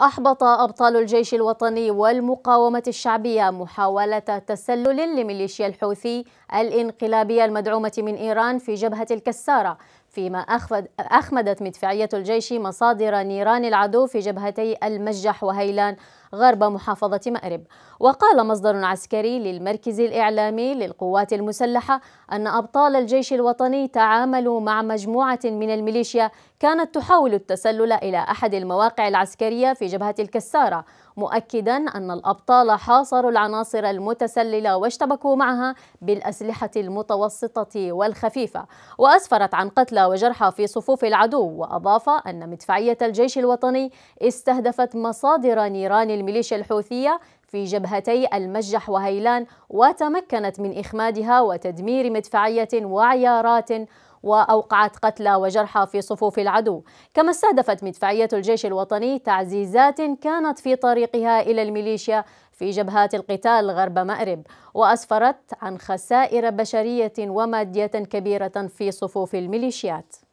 أحبط أبطال الجيش الوطني والمقاومة الشعبية محاولة تسلل لميليشيا الحوثي الانقلابية المدعومة من إيران في جبهة الكسارة فيما أخمدت مدفعية الجيش مصادر نيران العدو في جبهتي المجح وهيلان غرب محافظة مأرب وقال مصدر عسكري للمركز الإعلامي للقوات المسلحة أن أبطال الجيش الوطني تعاملوا مع مجموعة من الميليشيا كانت تحاول التسلل إلى أحد المواقع العسكرية في جبهة الكسارة مؤكدا أن الأبطال حاصروا العناصر المتسللة واشتبكوا معها بالأسلحة المتوسطة والخفيفة وأسفرت عن قتلى وجرحى في صفوف العدو وأضاف أن مدفعية الجيش الوطني استهدفت مصادر نيران الميليشيا الحوثية في جبهتي المجح وهيلان وتمكنت من إخمادها وتدمير مدفعية وعيارات وأوقعت قتلى وجرحى في صفوف العدو كما استهدفت مدفعية الجيش الوطني تعزيزات كانت في طريقها إلى الميليشيا في جبهات القتال غرب مأرب وأسفرت عن خسائر بشرية ومادية كبيرة في صفوف الميليشيات